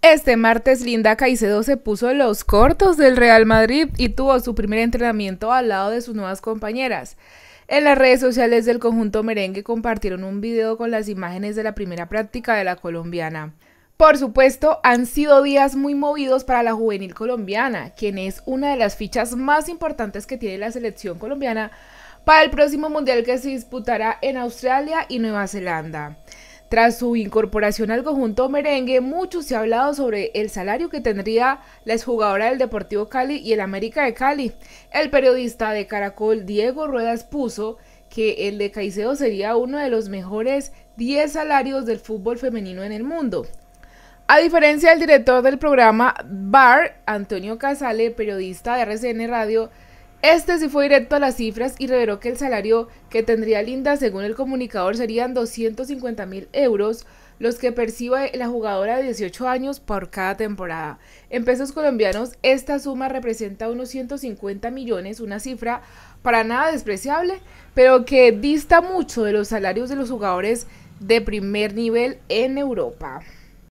Este martes Linda Caicedo se puso los cortos del Real Madrid y tuvo su primer entrenamiento al lado de sus nuevas compañeras. En las redes sociales del conjunto merengue compartieron un video con las imágenes de la primera práctica de la colombiana. Por supuesto, han sido días muy movidos para la juvenil colombiana, quien es una de las fichas más importantes que tiene la selección colombiana para el próximo mundial que se disputará en Australia y Nueva Zelanda. Tras su incorporación al conjunto merengue, mucho se ha hablado sobre el salario que tendría la exjugadora del Deportivo Cali y el América de Cali. El periodista de Caracol Diego Ruedas puso que el de Caicedo sería uno de los mejores 10 salarios del fútbol femenino en el mundo. A diferencia del director del programa BAR, Antonio Casale, periodista de RCN Radio, este sí fue directo a las cifras y reveló que el salario que tendría Linda, según el comunicador, serían 250 mil euros, los que percibe la jugadora de 18 años por cada temporada. En pesos colombianos, esta suma representa unos 150 millones, una cifra para nada despreciable, pero que dista mucho de los salarios de los jugadores de primer nivel en Europa.